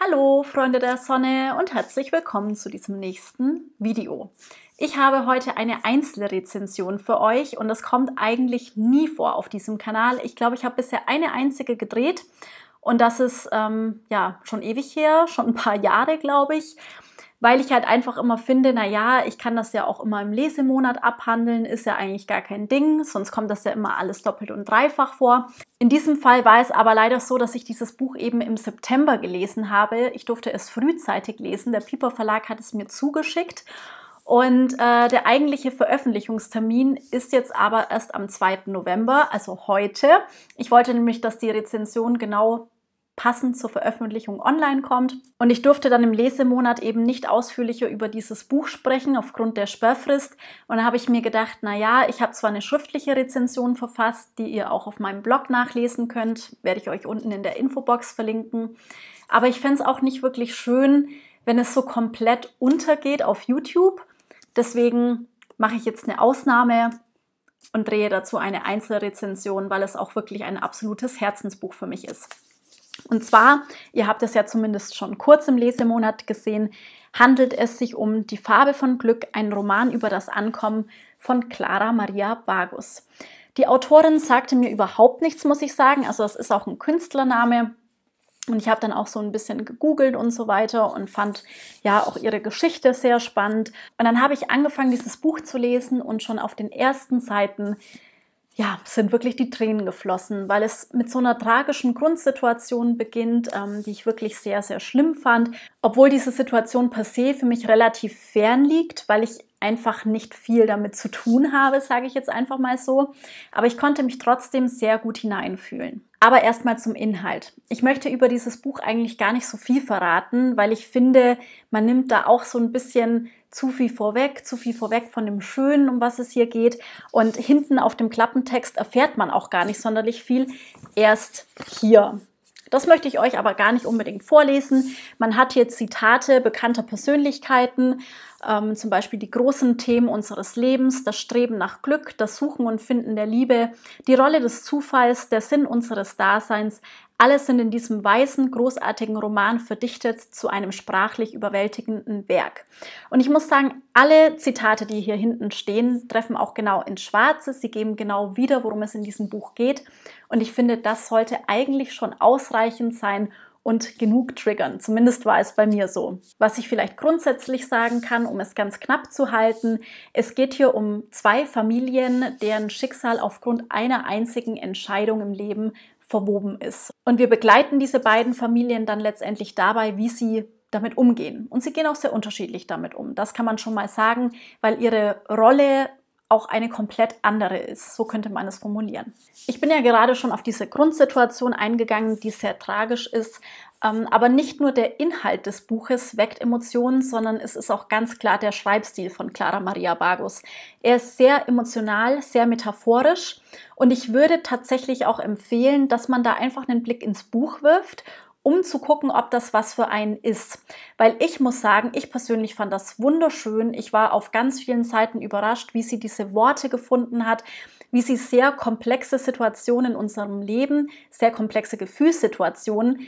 Hallo Freunde der Sonne und herzlich willkommen zu diesem nächsten Video. Ich habe heute eine Einzelrezension für euch und das kommt eigentlich nie vor auf diesem Kanal. Ich glaube, ich habe bisher eine einzige gedreht und das ist ähm, ja schon ewig her, schon ein paar Jahre, glaube ich weil ich halt einfach immer finde, na ja, ich kann das ja auch immer im Lesemonat abhandeln, ist ja eigentlich gar kein Ding, sonst kommt das ja immer alles doppelt und dreifach vor. In diesem Fall war es aber leider so, dass ich dieses Buch eben im September gelesen habe. Ich durfte es frühzeitig lesen. Der Piper Verlag hat es mir zugeschickt. Und äh, der eigentliche Veröffentlichungstermin ist jetzt aber erst am 2. November, also heute. Ich wollte nämlich, dass die Rezension genau passend zur Veröffentlichung online kommt. Und ich durfte dann im Lesemonat eben nicht ausführlicher über dieses Buch sprechen aufgrund der Sperrfrist. Und da habe ich mir gedacht, na ja, ich habe zwar eine schriftliche Rezension verfasst, die ihr auch auf meinem Blog nachlesen könnt, werde ich euch unten in der Infobox verlinken. Aber ich fände es auch nicht wirklich schön, wenn es so komplett untergeht auf YouTube. Deswegen mache ich jetzt eine Ausnahme und drehe dazu eine Einzelrezension, weil es auch wirklich ein absolutes Herzensbuch für mich ist. Und zwar, ihr habt es ja zumindest schon kurz im Lesemonat gesehen, handelt es sich um Die Farbe von Glück, ein Roman über das Ankommen von Clara Maria Bagus. Die Autorin sagte mir überhaupt nichts, muss ich sagen. Also das ist auch ein Künstlername. Und ich habe dann auch so ein bisschen gegoogelt und so weiter und fand ja auch ihre Geschichte sehr spannend. Und dann habe ich angefangen, dieses Buch zu lesen und schon auf den ersten Seiten ja, sind wirklich die Tränen geflossen, weil es mit so einer tragischen Grundsituation beginnt, ähm, die ich wirklich sehr, sehr schlimm fand. Obwohl diese Situation per se für mich relativ fern liegt, weil ich einfach nicht viel damit zu tun habe, sage ich jetzt einfach mal so. Aber ich konnte mich trotzdem sehr gut hineinfühlen. Aber erstmal zum Inhalt. Ich möchte über dieses Buch eigentlich gar nicht so viel verraten, weil ich finde, man nimmt da auch so ein bisschen zu viel vorweg, zu viel vorweg von dem Schönen, um was es hier geht. Und hinten auf dem Klappentext erfährt man auch gar nicht sonderlich viel. Erst hier. Das möchte ich euch aber gar nicht unbedingt vorlesen. Man hat hier Zitate bekannter Persönlichkeiten, ähm, zum Beispiel die großen Themen unseres Lebens, das Streben nach Glück, das Suchen und Finden der Liebe, die Rolle des Zufalls, der Sinn unseres Daseins, alles sind in diesem weißen, großartigen Roman verdichtet zu einem sprachlich überwältigenden Werk. Und ich muss sagen, alle Zitate, die hier hinten stehen, treffen auch genau ins Schwarze. Sie geben genau wieder, worum es in diesem Buch geht. Und ich finde, das sollte eigentlich schon ausreichend sein, und genug triggern. Zumindest war es bei mir so. Was ich vielleicht grundsätzlich sagen kann, um es ganz knapp zu halten, es geht hier um zwei Familien, deren Schicksal aufgrund einer einzigen Entscheidung im Leben verwoben ist. Und wir begleiten diese beiden Familien dann letztendlich dabei, wie sie damit umgehen. Und sie gehen auch sehr unterschiedlich damit um. Das kann man schon mal sagen, weil ihre Rolle auch eine komplett andere ist. So könnte man es formulieren. Ich bin ja gerade schon auf diese Grundsituation eingegangen, die sehr tragisch ist. Ähm, aber nicht nur der Inhalt des Buches weckt Emotionen, sondern es ist auch ganz klar der Schreibstil von Clara Maria Bagus. Er ist sehr emotional, sehr metaphorisch und ich würde tatsächlich auch empfehlen, dass man da einfach einen Blick ins Buch wirft um zu gucken, ob das was für einen ist. Weil ich muss sagen, ich persönlich fand das wunderschön. Ich war auf ganz vielen Seiten überrascht, wie sie diese Worte gefunden hat, wie sie sehr komplexe Situationen in unserem Leben, sehr komplexe Gefühlssituationen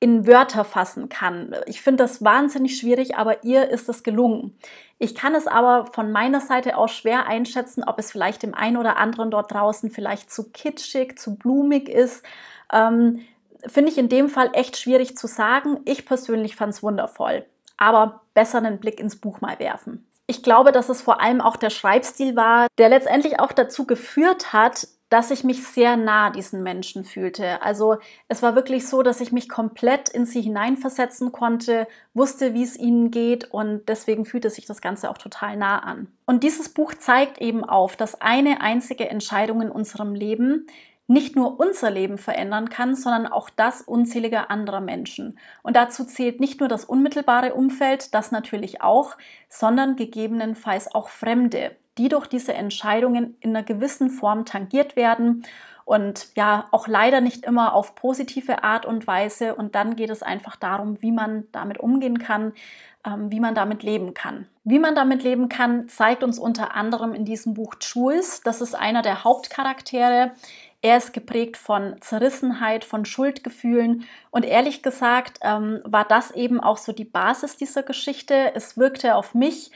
in Wörter fassen kann. Ich finde das wahnsinnig schwierig, aber ihr ist es gelungen. Ich kann es aber von meiner Seite aus schwer einschätzen, ob es vielleicht dem einen oder anderen dort draußen vielleicht zu kitschig, zu blumig ist. Ähm, finde ich in dem Fall echt schwierig zu sagen. Ich persönlich fand es wundervoll, aber besser einen Blick ins Buch mal werfen. Ich glaube, dass es vor allem auch der Schreibstil war, der letztendlich auch dazu geführt hat, dass ich mich sehr nah diesen Menschen fühlte. Also es war wirklich so, dass ich mich komplett in sie hineinversetzen konnte, wusste, wie es ihnen geht und deswegen fühlte sich das Ganze auch total nah an. Und dieses Buch zeigt eben auf, dass eine einzige Entscheidung in unserem Leben nicht nur unser Leben verändern kann, sondern auch das unzähliger anderer Menschen. Und dazu zählt nicht nur das unmittelbare Umfeld, das natürlich auch, sondern gegebenenfalls auch Fremde, die durch diese Entscheidungen in einer gewissen Form tangiert werden und ja auch leider nicht immer auf positive Art und Weise. Und dann geht es einfach darum, wie man damit umgehen kann, ähm, wie man damit leben kann. Wie man damit leben kann, zeigt uns unter anderem in diesem Buch Jules. Das ist einer der Hauptcharaktere er ist geprägt von Zerrissenheit, von Schuldgefühlen. Und ehrlich gesagt ähm, war das eben auch so die Basis dieser Geschichte. Es wirkte auf mich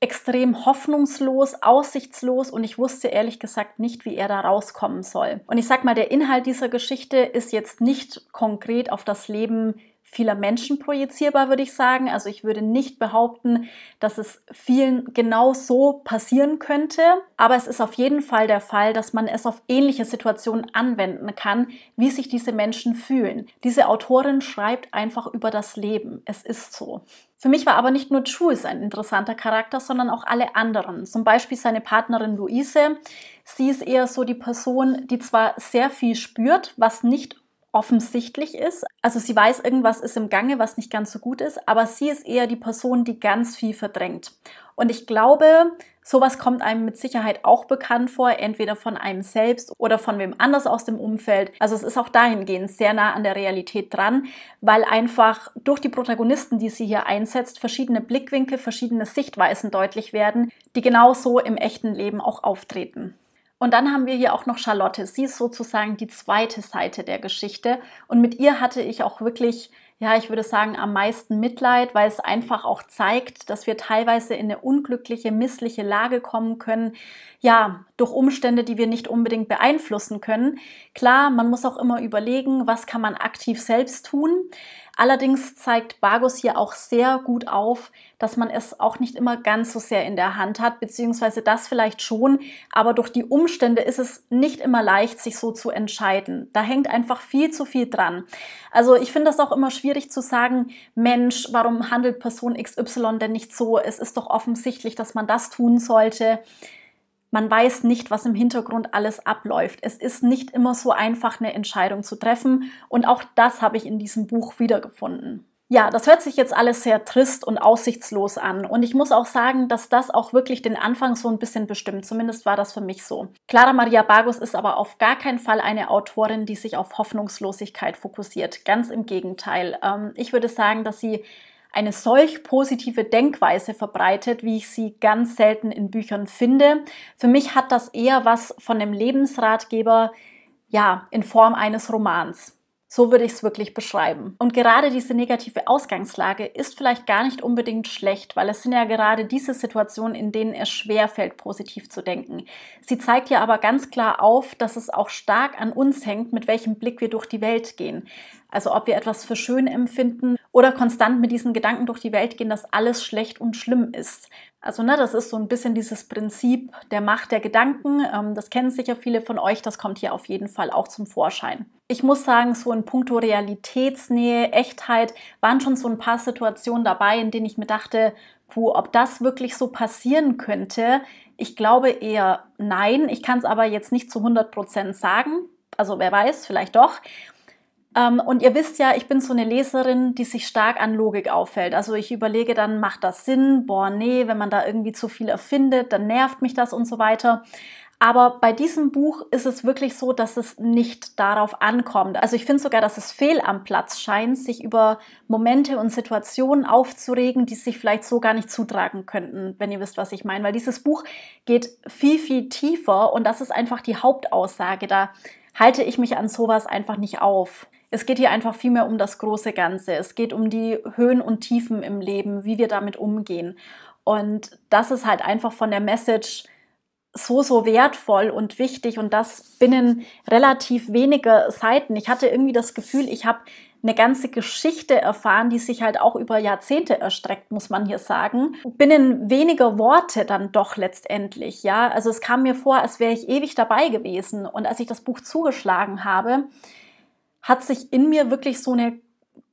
extrem hoffnungslos, aussichtslos und ich wusste ehrlich gesagt nicht, wie er da rauskommen soll. Und ich sag mal, der Inhalt dieser Geschichte ist jetzt nicht konkret auf das Leben vieler Menschen projizierbar, würde ich sagen. Also ich würde nicht behaupten, dass es vielen genau so passieren könnte, aber es ist auf jeden Fall der Fall, dass man es auf ähnliche Situationen anwenden kann, wie sich diese Menschen fühlen. Diese Autorin schreibt einfach über das Leben. Es ist so. Für mich war aber nicht nur Jules ein interessanter Charakter, sondern auch alle anderen. Zum Beispiel seine Partnerin Luise. Sie ist eher so die Person, die zwar sehr viel spürt, was nicht offensichtlich ist. Also sie weiß, irgendwas ist im Gange, was nicht ganz so gut ist, aber sie ist eher die Person, die ganz viel verdrängt. Und ich glaube, sowas kommt einem mit Sicherheit auch bekannt vor, entweder von einem selbst oder von wem anders aus dem Umfeld. Also es ist auch dahingehend sehr nah an der Realität dran, weil einfach durch die Protagonisten, die sie hier einsetzt, verschiedene Blickwinkel, verschiedene Sichtweisen deutlich werden, die genauso im echten Leben auch auftreten. Und dann haben wir hier auch noch Charlotte. Sie ist sozusagen die zweite Seite der Geschichte. Und mit ihr hatte ich auch wirklich, ja, ich würde sagen, am meisten Mitleid, weil es einfach auch zeigt, dass wir teilweise in eine unglückliche, missliche Lage kommen können. Ja, durch Umstände, die wir nicht unbedingt beeinflussen können. Klar, man muss auch immer überlegen, was kann man aktiv selbst tun. Allerdings zeigt Bagus hier auch sehr gut auf, dass man es auch nicht immer ganz so sehr in der Hand hat, beziehungsweise das vielleicht schon, aber durch die Umstände ist es nicht immer leicht, sich so zu entscheiden. Da hängt einfach viel zu viel dran. Also ich finde das auch immer schwierig zu sagen, Mensch, warum handelt Person XY denn nicht so? Es ist doch offensichtlich, dass man das tun sollte. Man weiß nicht, was im Hintergrund alles abläuft. Es ist nicht immer so einfach, eine Entscheidung zu treffen. Und auch das habe ich in diesem Buch wiedergefunden. Ja, das hört sich jetzt alles sehr trist und aussichtslos an. Und ich muss auch sagen, dass das auch wirklich den Anfang so ein bisschen bestimmt. Zumindest war das für mich so. Clara Maria Bagus ist aber auf gar keinen Fall eine Autorin, die sich auf Hoffnungslosigkeit fokussiert. Ganz im Gegenteil. Ähm, ich würde sagen, dass sie eine solch positive Denkweise verbreitet, wie ich sie ganz selten in Büchern finde. Für mich hat das eher was von einem Lebensratgeber, ja, in Form eines Romans. So würde ich es wirklich beschreiben. Und gerade diese negative Ausgangslage ist vielleicht gar nicht unbedingt schlecht, weil es sind ja gerade diese Situationen, in denen es schwer fällt, positiv zu denken. Sie zeigt ja aber ganz klar auf, dass es auch stark an uns hängt, mit welchem Blick wir durch die Welt gehen. Also ob wir etwas für schön empfinden oder konstant mit diesen Gedanken durch die Welt gehen, dass alles schlecht und schlimm ist. Also ne, das ist so ein bisschen dieses Prinzip der Macht der Gedanken. Ähm, das kennen sicher viele von euch. Das kommt hier auf jeden Fall auch zum Vorschein. Ich muss sagen, so in puncto Realitätsnähe, Echtheit waren schon so ein paar Situationen dabei, in denen ich mir dachte, puh, ob das wirklich so passieren könnte. Ich glaube eher nein. Ich kann es aber jetzt nicht zu 100 Prozent sagen. Also wer weiß, vielleicht doch. Ähm, und ihr wisst ja, ich bin so eine Leserin, die sich stark an Logik auffällt. Also ich überlege dann, macht das Sinn? Boah, nee, wenn man da irgendwie zu viel erfindet, dann nervt mich das und so weiter. Aber bei diesem Buch ist es wirklich so, dass es nicht darauf ankommt. Also ich finde sogar, dass es fehl am Platz scheint, sich über Momente und Situationen aufzuregen, die sich vielleicht so gar nicht zutragen könnten, wenn ihr wisst, was ich meine. Weil dieses Buch geht viel, viel tiefer und das ist einfach die Hauptaussage. Da halte ich mich an sowas einfach nicht auf. Es geht hier einfach vielmehr um das große Ganze. Es geht um die Höhen und Tiefen im Leben, wie wir damit umgehen. Und das ist halt einfach von der Message so, so wertvoll und wichtig und das binnen relativ weniger Seiten. Ich hatte irgendwie das Gefühl, ich habe eine ganze Geschichte erfahren, die sich halt auch über Jahrzehnte erstreckt, muss man hier sagen. Binnen weniger Worte dann doch letztendlich, ja. Also es kam mir vor, als wäre ich ewig dabei gewesen. Und als ich das Buch zugeschlagen habe, hat sich in mir wirklich so eine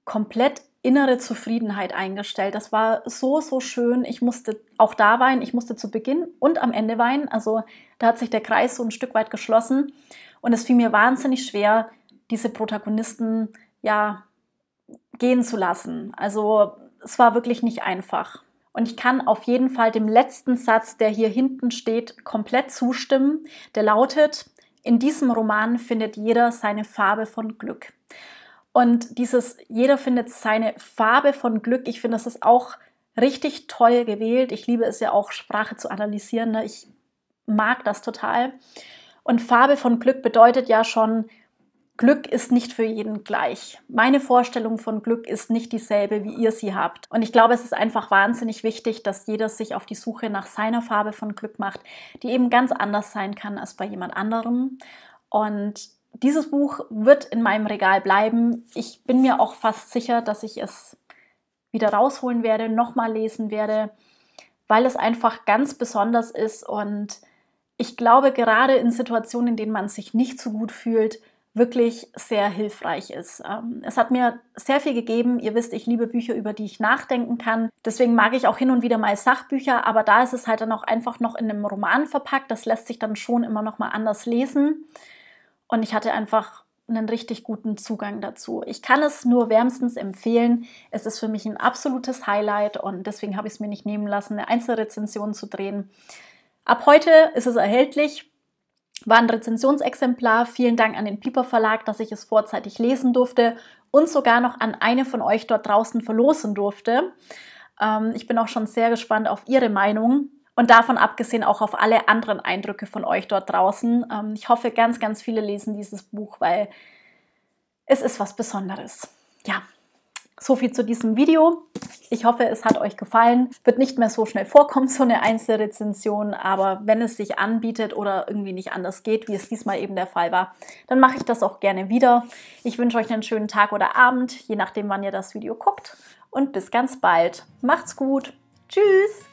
komplett innere Zufriedenheit eingestellt. Das war so, so schön. Ich musste auch da weinen. Ich musste zu Beginn und am Ende weinen. Also da hat sich der Kreis so ein Stück weit geschlossen. Und es fiel mir wahnsinnig schwer, diese Protagonisten ja gehen zu lassen. Also es war wirklich nicht einfach. Und ich kann auf jeden Fall dem letzten Satz, der hier hinten steht, komplett zustimmen. Der lautet, in diesem Roman findet jeder seine Farbe von Glück. Und dieses, jeder findet seine Farbe von Glück, ich finde, das ist auch richtig toll gewählt. Ich liebe es ja auch, Sprache zu analysieren. Ne? Ich mag das total. Und Farbe von Glück bedeutet ja schon, Glück ist nicht für jeden gleich. Meine Vorstellung von Glück ist nicht dieselbe, wie ihr sie habt. Und ich glaube, es ist einfach wahnsinnig wichtig, dass jeder sich auf die Suche nach seiner Farbe von Glück macht, die eben ganz anders sein kann als bei jemand anderem. Und dieses Buch wird in meinem Regal bleiben. Ich bin mir auch fast sicher, dass ich es wieder rausholen werde, nochmal lesen werde, weil es einfach ganz besonders ist und ich glaube, gerade in Situationen, in denen man sich nicht so gut fühlt, wirklich sehr hilfreich ist. Ähm, es hat mir sehr viel gegeben. Ihr wisst, ich liebe Bücher, über die ich nachdenken kann. Deswegen mag ich auch hin und wieder mal Sachbücher, aber da ist es halt dann auch einfach noch in einem Roman verpackt. Das lässt sich dann schon immer noch mal anders lesen. Und ich hatte einfach einen richtig guten Zugang dazu. Ich kann es nur wärmstens empfehlen. Es ist für mich ein absolutes Highlight und deswegen habe ich es mir nicht nehmen lassen, eine Einzelrezension zu drehen. Ab heute ist es erhältlich war ein Rezensionsexemplar. Vielen Dank an den Piper Verlag, dass ich es vorzeitig lesen durfte und sogar noch an eine von euch dort draußen verlosen durfte. Ähm, ich bin auch schon sehr gespannt auf Ihre Meinung und davon abgesehen auch auf alle anderen Eindrücke von euch dort draußen. Ähm, ich hoffe, ganz, ganz viele lesen dieses Buch, weil es ist was Besonderes. Ja, so viel zu diesem Video. Ich hoffe, es hat euch gefallen. Wird nicht mehr so schnell vorkommen, so eine Einzelrezension, aber wenn es sich anbietet oder irgendwie nicht anders geht, wie es diesmal eben der Fall war, dann mache ich das auch gerne wieder. Ich wünsche euch einen schönen Tag oder Abend, je nachdem, wann ihr das Video guckt. Und bis ganz bald. Macht's gut. Tschüss.